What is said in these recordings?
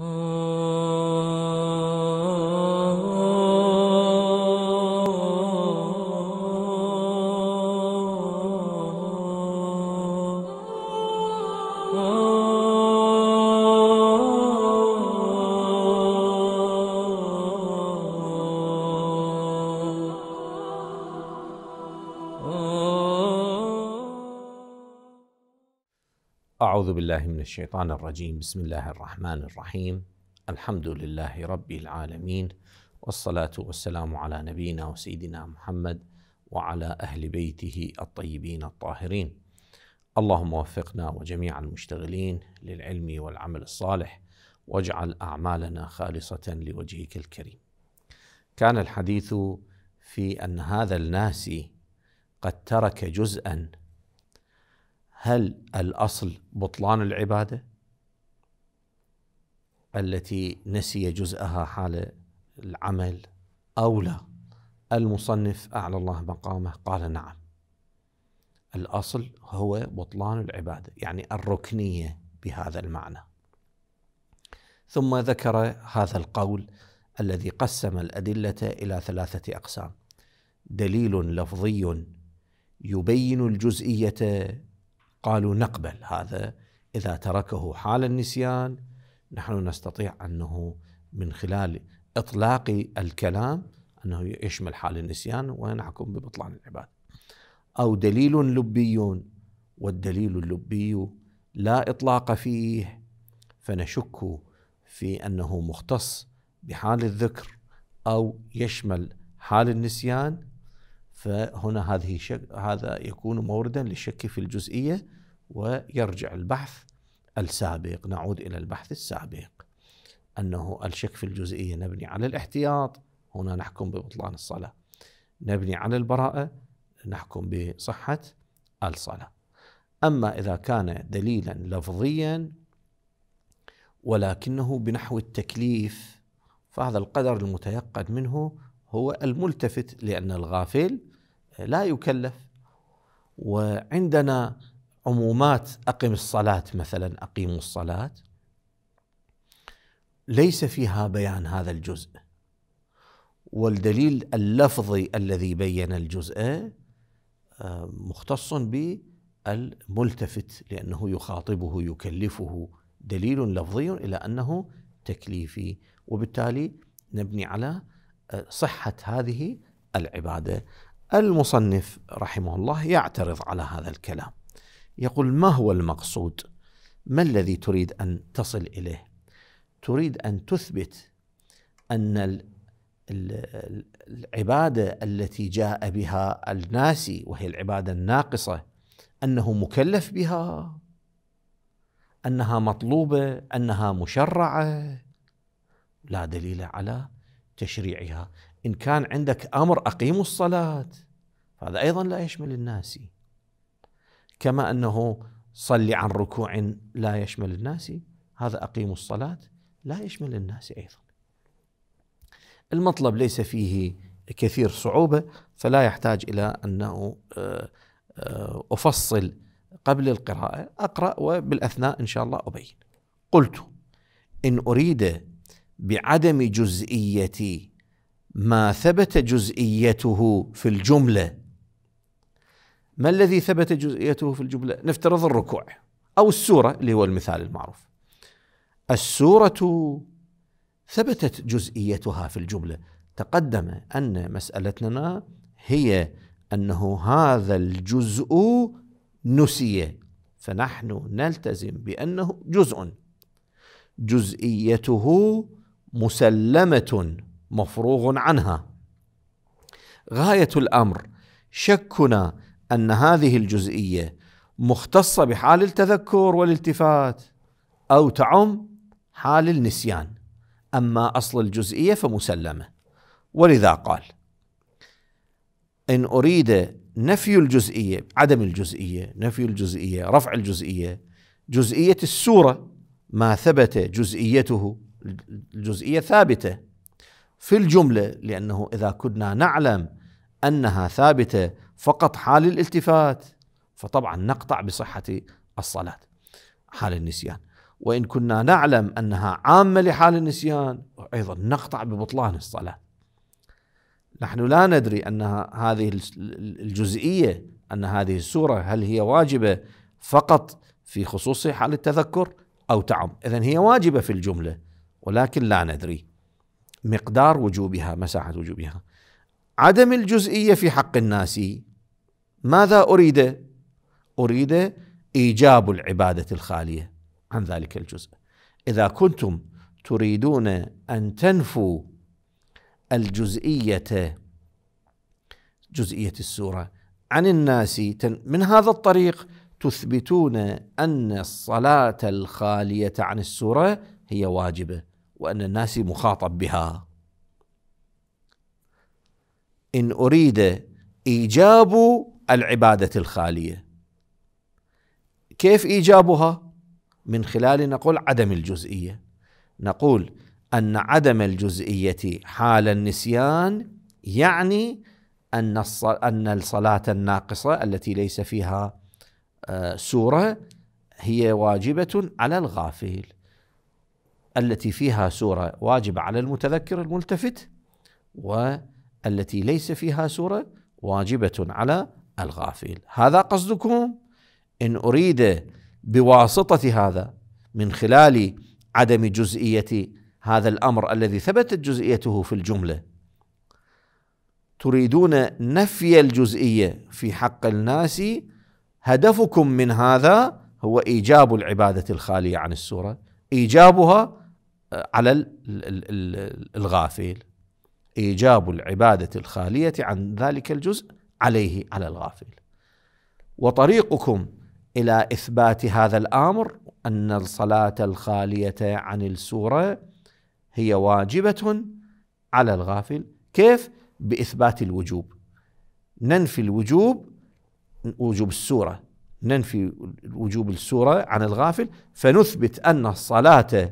Oh. أعوذ بالله من الشيطان الرجيم بسم الله الرحمن الرحيم الحمد لله رب العالمين والصلاة والسلام على نبينا وسيدنا محمد وعلى أهل بيته الطيبين الطاهرين اللهم وفقنا وجميع المشتغلين للعلم والعمل الصالح واجعل أعمالنا خالصة لوجهك الكريم كان الحديث في أن هذا الناس قد ترك جزءا هل الاصل بطلان العباده التي نسي جزءها حال العمل او لا المصنف اعلى الله مقامه قال نعم الاصل هو بطلان العباده يعني الركنيه بهذا المعنى ثم ذكر هذا القول الذي قسم الادله الى ثلاثه اقسام دليل لفظي يبين الجزئيه قالوا نقبل هذا اذا تركه حال النسيان نحن نستطيع انه من خلال اطلاق الكلام انه يشمل حال النسيان ونحكم ببطلان العباده. او دليل لبي والدليل اللبي لا اطلاق فيه فنشك في انه مختص بحال الذكر او يشمل حال النسيان فهنا هذه شك هذا يكون موردا للشك في الجزئيه ويرجع البحث السابق نعود الى البحث السابق انه الشك في الجزئيه نبني على الاحتياط هنا نحكم ببطلان الصلاه نبني على البراءه نحكم بصحه الصلاه اما اذا كان دليلا لفظيا ولكنه بنحو التكليف فهذا القدر المتيقن منه هو الملتفت لأن الغافل لا يكلف وعندنا عمومات أقم الصلاة مثلا أقيموا الصلاة ليس فيها بيان هذا الجزء والدليل اللفظي الذي بين الجزء آه، مختص بالملتفت لأنه يخاطبه يكلفه دليل لفظي إلى أنه تكليفي وبالتالي نبني على آه، صحة هذه العبادة المصنف رحمه الله يعترض على هذا الكلام يقول ما هو المقصود ما الذي تريد ان تصل اليه تريد ان تثبت ان العباده التي جاء بها الناسي وهي العباده الناقصه انه مكلف بها انها مطلوبه انها مشرعه لا دليل على تشريعها إن كان عندك أمر أقيموا الصلاة هذا أيضا لا يشمل الناس كما أنه صلي عن ركوع لا يشمل الناس هذا أقيموا الصلاة لا يشمل الناس أيضا المطلب ليس فيه كثير صعوبة فلا يحتاج إلى أنه آه، آه، أفصل قبل القراءة أقرأ وبالأثناء إن شاء الله أبين قلت إن أريد بعدم جزئية ما ثبت جزئيته في الجمله ما الذي ثبت جزئيته في الجمله نفترض الركوع او السوره اللي هو المثال المعروف السوره ثبتت جزئيتها في الجمله تقدم ان مسالتنا هي انه هذا الجزء نسي فنحن نلتزم بانه جزء جزئيته مسلمه مفروغ عنها غايه الامر شكنا ان هذه الجزئيه مختصه بحال التذكر والالتفات او تعم حال النسيان اما اصل الجزئيه فمسلمه ولذا قال ان اريد نفي الجزئيه عدم الجزئيه نفي الجزئيه رفع الجزئيه جزئيه السوره ما ثبت جزئيته الجزئيه ثابته في الجمله لانه اذا كنا نعلم انها ثابته فقط حال الالتفات فطبعا نقطع بصحه الصلاه حال النسيان وان كنا نعلم انها عامه لحال النسيان ايضا نقطع ببطلان الصلاه نحن لا ندري ان هذه الجزئيه ان هذه السوره هل هي واجبه فقط في خصوص حال التذكر او تعم اذا هي واجبه في الجمله ولكن لا ندري مقدار وجوبها مساحة وجوبها عدم الجزئية في حق الناس ماذا أريد؟ أريد إيجاب العبادة الخالية عن ذلك الجزء إذا كنتم تريدون أن تنفوا الجزئية جزئية السورة عن الناس من هذا الطريق تثبتون أن الصلاة الخالية عن السورة هي واجبة وأن الناس مخاطب بها إن أريد إيجاب العبادة الخالية كيف إيجابها؟ من خلال نقول عدم الجزئية نقول أن عدم الجزئية حال النسيان يعني أن أن الصلاة الناقصة التي ليس فيها آه، سورة هي واجبة على الغافل التي فيها سوره واجبه على المتذكر الملتفت والتي ليس فيها سوره واجبه على الغافل هذا قصدكم ان اريد بواسطه هذا من خلال عدم جزئيه هذا الامر الذي ثبتت جزئيته في الجمله تريدون نفي الجزئيه في حق الناس هدفكم من هذا هو ايجاب العباده الخاليه عن السوره ايجابها على الغافل ايجاب العباده الخاليه عن ذلك الجزء عليه على الغافل وطريقكم الى اثبات هذا الامر ان الصلاه الخاليه عن السوره هي واجبه على الغافل كيف باثبات الوجوب ننفي الوجوب وجوب السوره ننفي وجوب السوره عن الغافل فنثبت ان الصلاه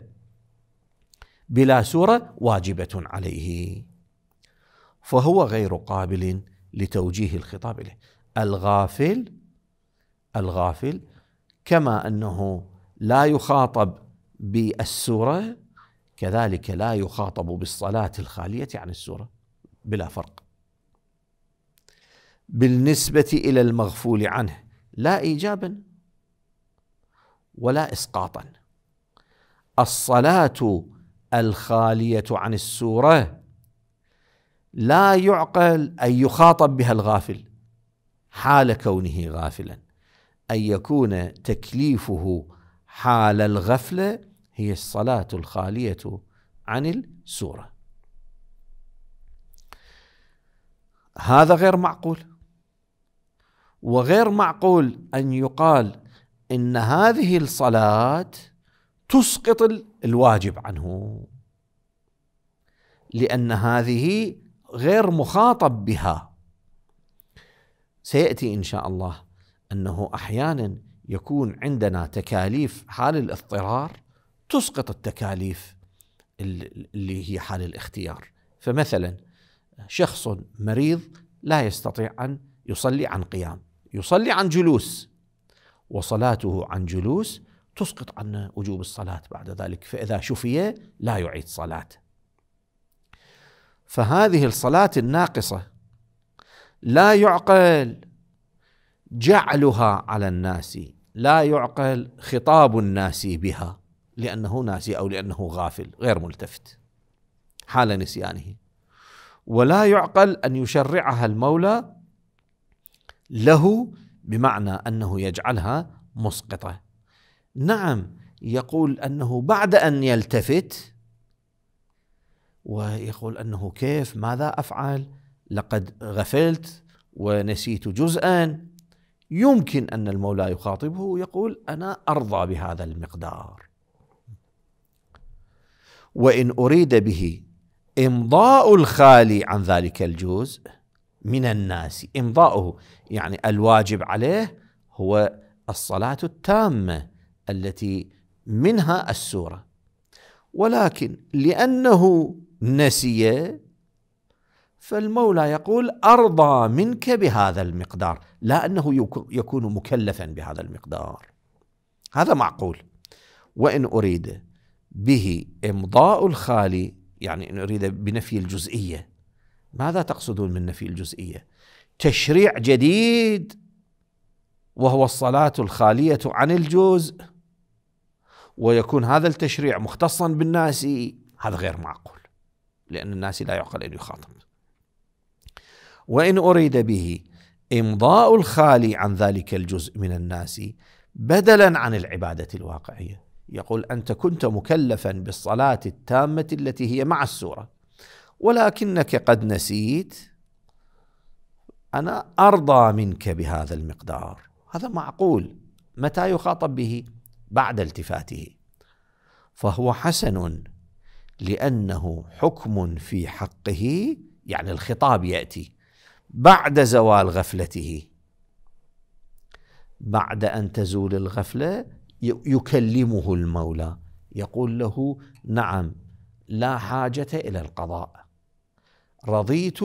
بلا سوره واجبه عليه فهو غير قابل لتوجيه الخطاب اليه الغافل الغافل كما انه لا يخاطب بالسوره كذلك لا يخاطب بالصلاه الخاليه عن السوره بلا فرق بالنسبه الى المغفول عنه لا ايجابا ولا اسقاطا الصلاه الخالية عن السورة لا يعقل أن يخاطب بها الغافل حال كونه غافلا أن يكون تكليفه حال الغفلة هي الصلاة الخالية عن السورة هذا غير معقول وغير معقول أن يقال إن هذه الصلاة تسقط الواجب عنه لأن هذه غير مخاطب بها سيأتي إن شاء الله أنه أحيانا يكون عندنا تكاليف حال الاضطرار تسقط التكاليف اللي هي حال الاختيار فمثلا شخص مريض لا يستطيع أن يصلي عن قيام يصلي عن جلوس وصلاته عن جلوس تسقط عنا وجوب الصلاة بعد ذلك فإذا شفي لا يعيد صلاة فهذه الصلاة الناقصة لا يعقل جعلها على الناس لا يعقل خطاب الناس بها لأنه ناسي أو لأنه غافل غير ملتفت حال نسيانه ولا يعقل أن يشرعها المولى له بمعنى أنه يجعلها مسقطة نعم يقول انه بعد ان يلتفت ويقول انه كيف ماذا افعل لقد غفلت ونسيت جزءا يمكن ان المولى يخاطبه ويقول انا ارضى بهذا المقدار وان اريد به امضاء الخالي عن ذلك الجزء من الناس امضاؤه يعني الواجب عليه هو الصلاه التامه التي منها السوره ولكن لانه نسي فالمولى يقول ارضى منك بهذا المقدار لا انه يكون مكلفا بهذا المقدار هذا معقول وان اريد به امضاء الخالي يعني ان اريد بنفي الجزئيه ماذا تقصدون من نفي الجزئيه تشريع جديد وهو الصلاه الخاليه عن الجزء ويكون هذا التشريع مختصا بالناس هذا غير معقول لأن الناس لا يعقل أن يخاطب وإن أريد به إمضاء الخالي عن ذلك الجزء من الناس بدلا عن العبادة الواقعية يقول أنت كنت مكلفا بالصلاة التامة التي هي مع السورة ولكنك قد نسيت أنا أرضى منك بهذا المقدار هذا معقول متى يخاطب به بعد التفاته فهو حسن لانه حكم في حقه يعني الخطاب ياتي بعد زوال غفلته بعد ان تزول الغفله يكلمه المولى يقول له نعم لا حاجه الى القضاء رضيت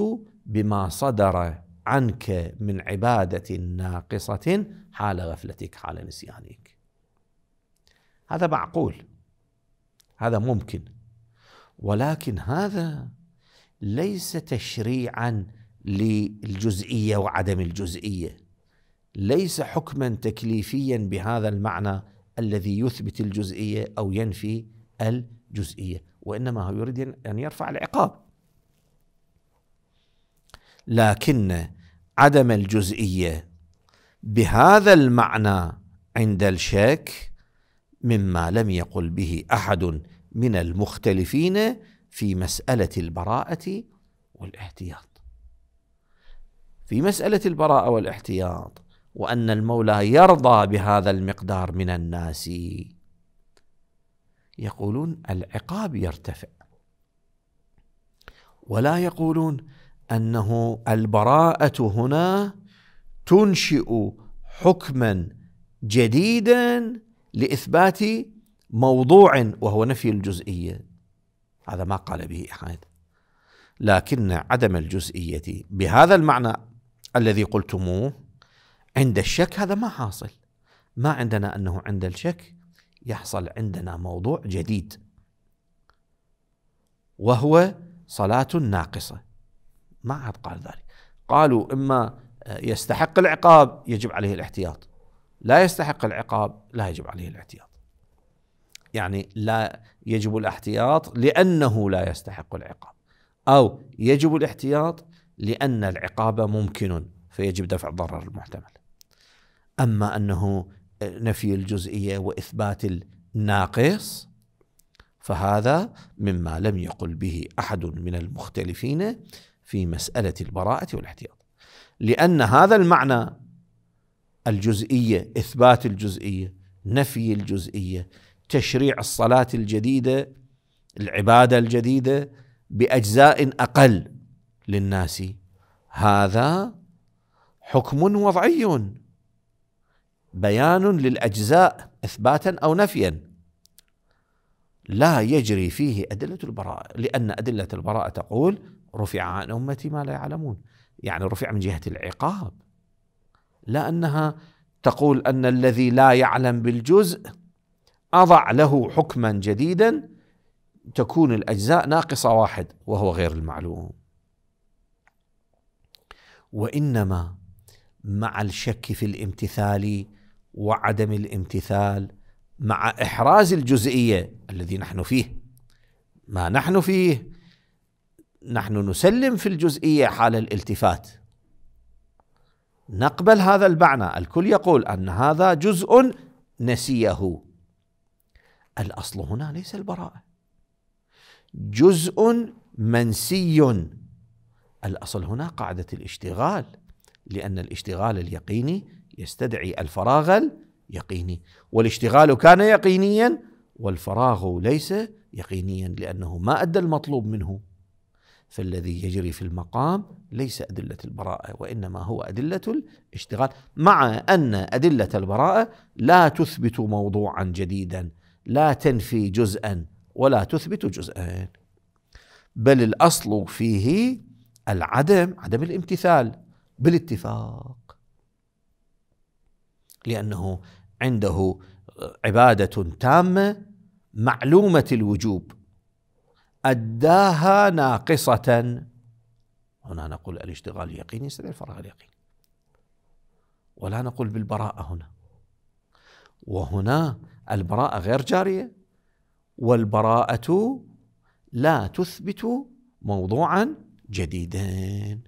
بما صدر عنك من عباده ناقصه حال غفلتك حال نسيانك هذا معقول هذا ممكن ولكن هذا ليس تشريعا للجزئيه وعدم الجزئيه ليس حكما تكليفيا بهذا المعنى الذي يثبت الجزئيه او ينفي الجزئيه وانما هو يريد ان يرفع العقاب لكن عدم الجزئيه بهذا المعنى عند الشك مما لم يقل به احد من المختلفين في مساله البراءه والاحتياط. في مساله البراءه والاحتياط وان المولى يرضى بهذا المقدار من الناس يقولون العقاب يرتفع ولا يقولون انه البراءه هنا تنشئ حكما جديدا لإثبات موضوع وهو نفي الجزئية هذا ما قال به أحد لكن عدم الجزئية بهذا المعنى الذي قلتموه عند الشك هذا ما حاصل ما عندنا أنه عند الشك يحصل عندنا موضوع جديد وهو صلاة ناقصة ما عاد قال ذلك قالوا إما يستحق العقاب يجب عليه الاحتياط لا يستحق العقاب لا يجب عليه الاحتياط يعني لا يجب الاحتياط لأنه لا يستحق العقاب أو يجب الاحتياط لأن العقاب ممكن فيجب دفع الضرر المحتمل أما أنه نفي الجزئية وإثبات الناقص فهذا مما لم يقل به أحد من المختلفين في مسألة البراءة والاحتياط لأن هذا المعنى الجزئيه اثبات الجزئيه نفي الجزئيه تشريع الصلاه الجديده العباده الجديده باجزاء اقل للناس هذا حكم وضعي بيان للاجزاء اثباتا او نفيا لا يجري فيه ادله البراءه لان ادله البراءه تقول رفع عن امتي ما لا يعلمون يعني رفع من جهه العقاب لا انها تقول ان الذي لا يعلم بالجزء اضع له حكما جديدا تكون الاجزاء ناقصه واحد وهو غير المعلوم وانما مع الشك في الامتثال وعدم الامتثال مع احراز الجزئيه الذي نحن فيه ما نحن فيه نحن نسلم في الجزئيه حال الالتفات نقبل هذا المعنى الكل يقول أن هذا جزء نسيه الأصل هنا ليس البراءة جزء منسي الأصل هنا قاعدة الاشتغال لأن الاشتغال اليقيني يستدعي الفراغ اليقيني والاشتغال كان يقينيا والفراغ ليس يقينيا لأنه ما أدى المطلوب منه فالذي يجري في المقام ليس أدلة البراءة وإنما هو أدلة الاشتغال مع أن أدلة البراءة لا تثبت موضوعا جديدا لا تنفي جزءا ولا تثبت جزءا بل الأصل فيه العدم عدم الامتثال بالاتفاق لأنه عنده عبادة تامة معلومة الوجوب أداها ناقصة هنا نقول الاشتغال اليقيني يستدعي الفراغ اليقيني ولا نقول بالبراءة هنا وهنا البراءة غير جارية والبراءة لا تثبت موضوعا جديدا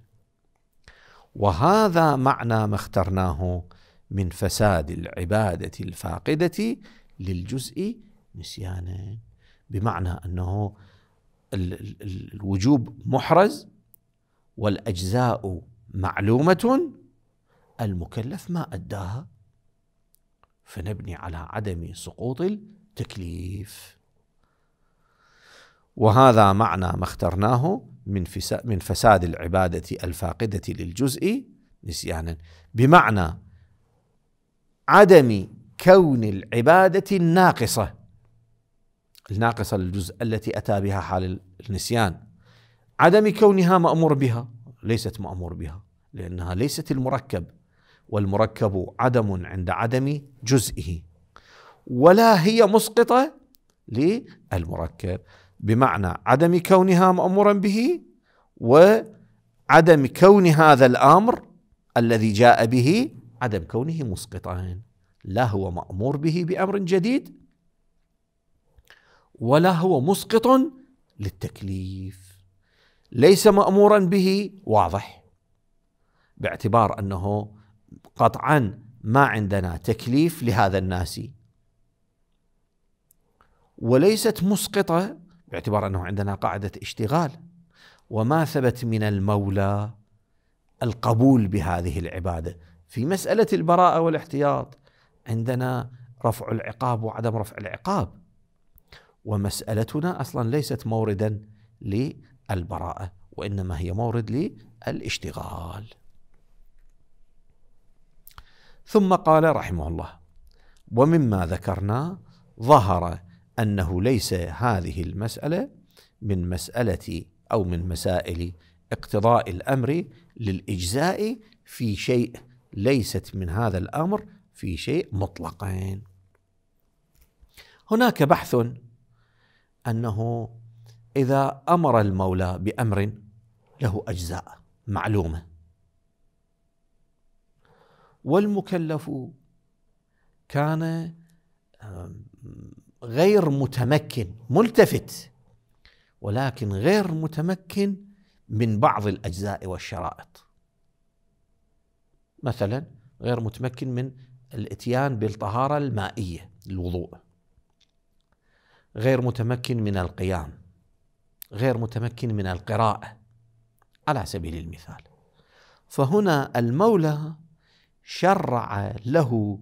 وهذا معنى ما اخترناه من فساد العبادة الفاقدة للجزء نسيانا بمعنى أنه الوجوب محرز والاجزاء معلومه المكلف ما اداها فنبني على عدم سقوط التكليف وهذا معنى ما اخترناه من من فساد العباده الفاقده للجزء نسيانا بمعنى عدم كون العباده الناقصه الناقصة للجزء التي أتى بها حال النسيان عدم كونها مأمور بها ليست مأمور بها لأنها ليست المركب والمركب عدم عند عدم جزئه ولا هي مسقطة للمركب بمعنى عدم كونها مأمورا به وعدم كون هذا الأمر الذي جاء به عدم كونه مسقطا لا هو مأمور به بأمر جديد ولا هو مسقط للتكليف ليس مامورا به واضح باعتبار انه قطعا ما عندنا تكليف لهذا الناس وليست مسقطه باعتبار انه عندنا قاعده اشتغال وما ثبت من المولى القبول بهذه العباده في مساله البراءه والاحتياط عندنا رفع العقاب وعدم رفع العقاب ومسألتنا أصلا ليست موردا للبراءة وإنما هي مورد للاشتغال ثم قال رحمه الله ومما ذكرنا ظهر أنه ليس هذه المسألة من مسألة أو من مسائل اقتضاء الأمر للإجزاء في شيء ليست من هذا الأمر في شيء مطلقا هناك بحث انه اذا امر المولى بامر له اجزاء معلومه والمكلف كان غير متمكن ملتفت ولكن غير متمكن من بعض الاجزاء والشرائط مثلا غير متمكن من الاتيان بالطهاره المائيه الوضوء غير متمكن من القيام غير متمكن من القراءه على سبيل المثال فهنا المولى شرع له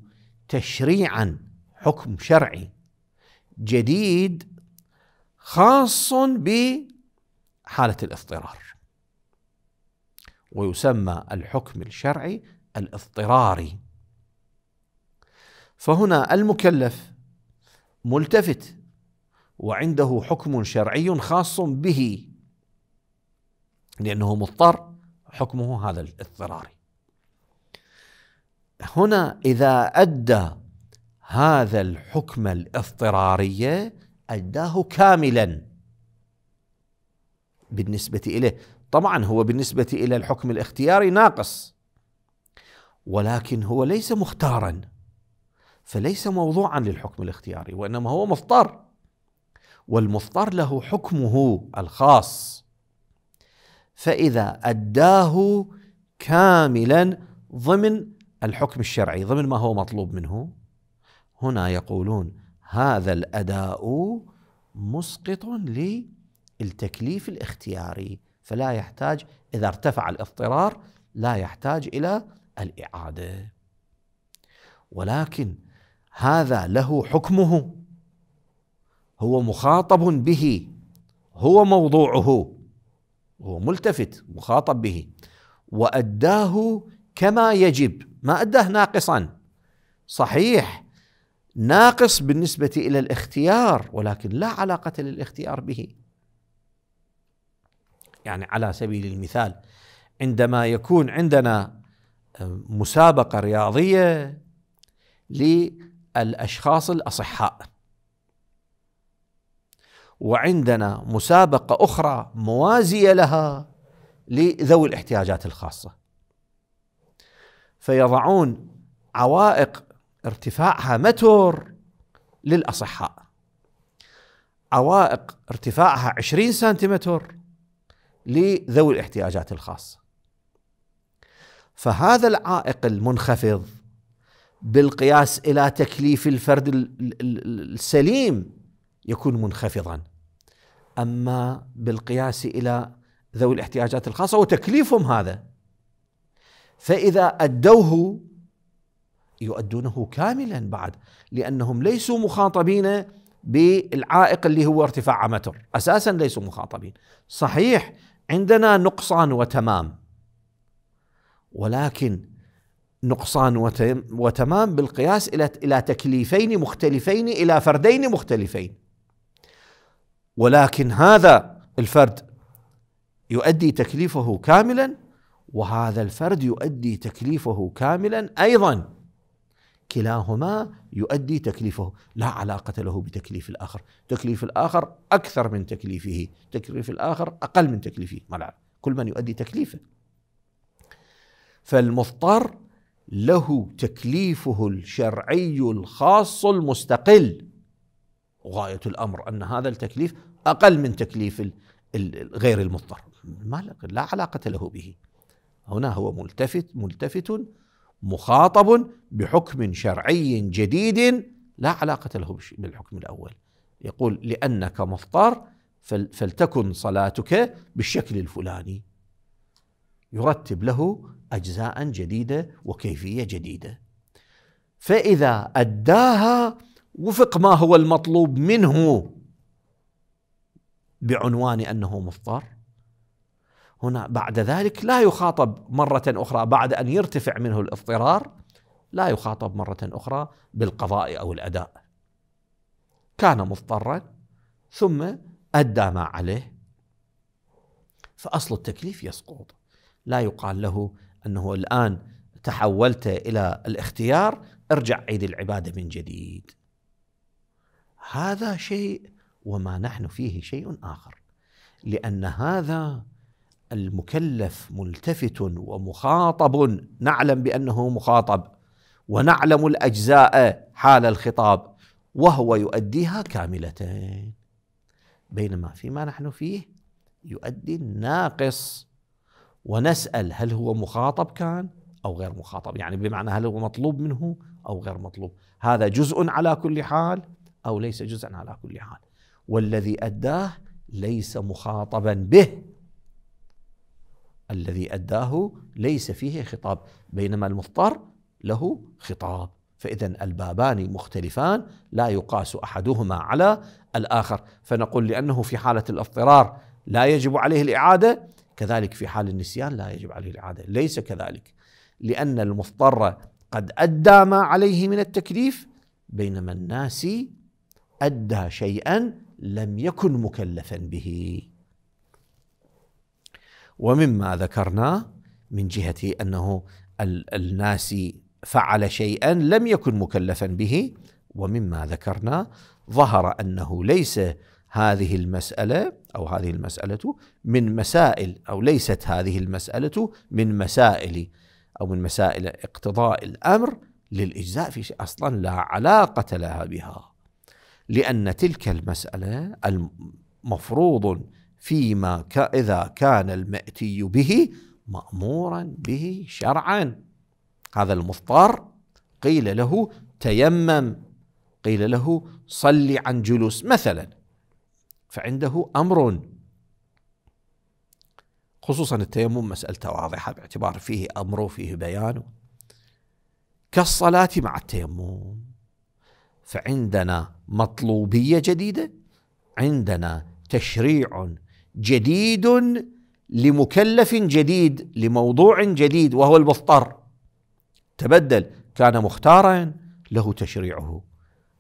تشريعا حكم شرعي جديد خاص بحاله الاضطرار ويسمى الحكم الشرعي الاضطراري فهنا المكلف ملتفت وعنده حكم شرعي خاص به لأنه مضطر حكمه هذا الاضطراري هنا إذا أدى هذا الحكم الاضطراري أداه كاملا بالنسبة إليه طبعا هو بالنسبة إلى الحكم الاختياري ناقص ولكن هو ليس مختارا فليس موضوعا للحكم الاختياري وإنما هو مضطر والمفطر له حكمه الخاص فإذا أداه كاملا ضمن الحكم الشرعي ضمن ما هو مطلوب منه هنا يقولون هذا الأداء مسقط للتكليف الاختياري فلا يحتاج إذا ارتفع الاضطرار لا يحتاج إلى الإعادة ولكن هذا له حكمه هو مخاطب به هو موضوعه هو ملتفت مخاطب به وأداه كما يجب ما أداه ناقصا صحيح ناقص بالنسبة إلى الاختيار ولكن لا علاقة للاختيار به يعني على سبيل المثال عندما يكون عندنا آه، مسابقة رياضية للأشخاص الأصحاء وعندنا مسابقه اخرى موازيه لها لذوي الاحتياجات الخاصه فيضعون عوائق ارتفاعها متر للاصحاء عوائق ارتفاعها 20 سنتيمتر لذوي الاحتياجات الخاصه فهذا العائق المنخفض بالقياس الى تكليف الفرد السليم يكون منخفضا أما بالقياس إلى ذوي الاحتياجات الخاصة وتكليفهم هذا فإذا أدوه يؤدونه كاملا بعد لأنهم ليسوا مخاطبين بالعائق اللي هو ارتفاع متر أساسا ليسوا مخاطبين صحيح عندنا نقصان وتمام ولكن نقصان وتمام بالقياس إلى تكليفين مختلفين إلى فردين مختلفين ولكن هذا الفرد يؤدي تكليفه كاملا وهذا الفرد يؤدي تكليفه كاملا ايضا كلاهما يؤدي تكليفه لا علاقة له بتكليف الآخر تكليف الآخر أكثر من تكليفه تكليف الآخر أقل من تكليفه ما كل من يؤدي تكليفه فالمضطر له تكليفه الشرعي الخاص المستقل غاية الأمر أن هذا التكليف أقل من تكليف غير المضطر ما لا علاقة له به هنا هو ملتفت ملتفت مخاطب بحكم شرعي جديد لا علاقة له بالحكم الأول يقول لأنك مضطر فلتكن صلاتك بالشكل الفلاني يرتب له أجزاء جديدة وكيفية جديدة فإذا أداها وفق ما هو المطلوب منه بعنوان انه مضطر هنا بعد ذلك لا يخاطب مره اخرى بعد ان يرتفع منه الاضطرار لا يخاطب مره اخرى بالقضاء او الاداء كان مضطرا ثم ادى ما عليه فاصل التكليف يسقط لا يقال له انه الان تحولت الى الاختيار ارجع عيد العباده من جديد هذا شيء وما نحن فيه شيء آخر لأن هذا المكلف ملتفت ومخاطب نعلم بأنه مخاطب ونعلم الأجزاء حال الخطاب وهو يؤديها كاملتين بينما فيما نحن فيه يؤدي الناقص ونسأل هل هو مخاطب كان أو غير مخاطب يعني بمعنى هل هو مطلوب منه أو غير مطلوب هذا جزء على كل حال أو ليس جزءا على كل حال والذي اداه ليس مخاطبا به الذي اداه ليس فيه خطاب بينما المضطر له خطاب فاذا البابان مختلفان لا يقاس احدهما على الاخر فنقول لانه في حاله الاضطرار لا يجب عليه الاعاده كذلك في حال النسيان لا يجب عليه الاعاده ليس كذلك لان المضطر قد ادى ما عليه من التكليف بينما الناسي ادى شيئا لم يكن مكلفا به ومما ذكرناه من جهة أنه الناس فعل شيئا لم يكن مكلفا به ومما ذكرنا ظهر أنه ليس هذه المسألة أو هذه المسألة من مسائل أو ليست هذه المسألة من مسائل أو من مسائل اقتضاء الأمر للإجزاء في شيء أصلا لا علاقة لها بها لأن تلك المسألة المفروض فيما إذا كان المأتي به مأمورا به شرعا هذا المضطر قيل له تيمم قيل له صل عن جلوس مثلا فعنده أمر خصوصا التيمم مسألته واضحة باعتبار فيه أمر وفيه بيان كالصلاة مع التيمم فعندنا مطلوبيه جديده عندنا تشريع جديد لمكلف جديد لموضوع جديد وهو المضطر تبدل كان مختارا له تشريعه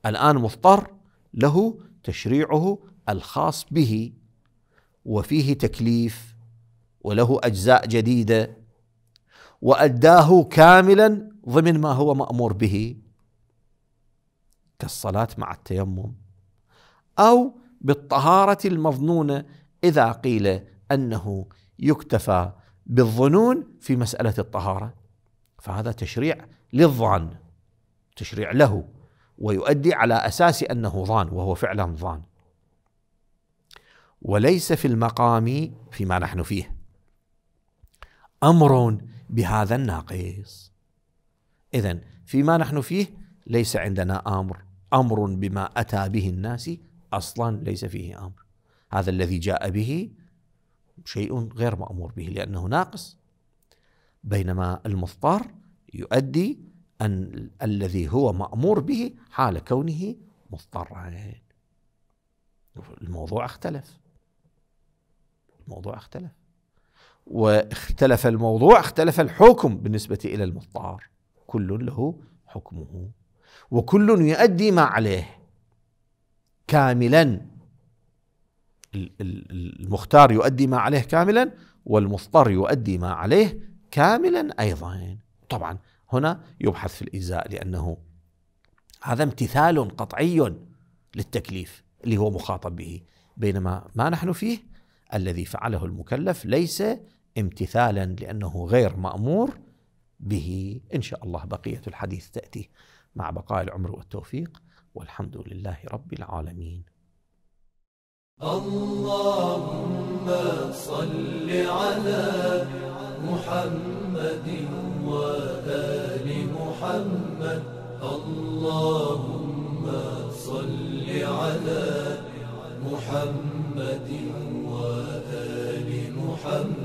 الان مضطر له تشريعه الخاص به وفيه تكليف وله اجزاء جديده واداه كاملا ضمن ما هو مامور به كالصلاة مع التيمم أو بالطهارة المظنونة إذا قيل أنه يكتفى بالظنون في مسألة الطهارة فهذا تشريع للظان تشريع له ويؤدي على أساس أنه ظان وهو فعلا ظان وليس في المقام فيما نحن فيه امر بهذا الناقص اذا فيما نحن فيه ليس عندنا امر امر بما اتى به الناس اصلا ليس فيه امر هذا الذي جاء به شيء غير مامور به لانه ناقص بينما المضطر يؤدي ان الذي هو مامور به حال كونه مضطرا الموضوع اختلف الموضوع اختلف واختلف الموضوع اختلف الحكم بالنسبه الى المضطر كل له حكمه وكل يؤدي ما عليه كاملا المختار يؤدي ما عليه كاملا والمضطر يؤدي ما عليه كاملا ايضا طبعا هنا يبحث في الازاء لانه هذا امتثال قطعي للتكليف اللي هو مخاطب به بينما ما نحن فيه الذي فعله المكلف ليس امتثالا لانه غير مامور به ان شاء الله بقيه الحديث تاتي مع بقاء العمر والتوفيق والحمد لله رب العالمين اللهم صل على محمد وآل محمد اللهم صل على محمد وآل محمد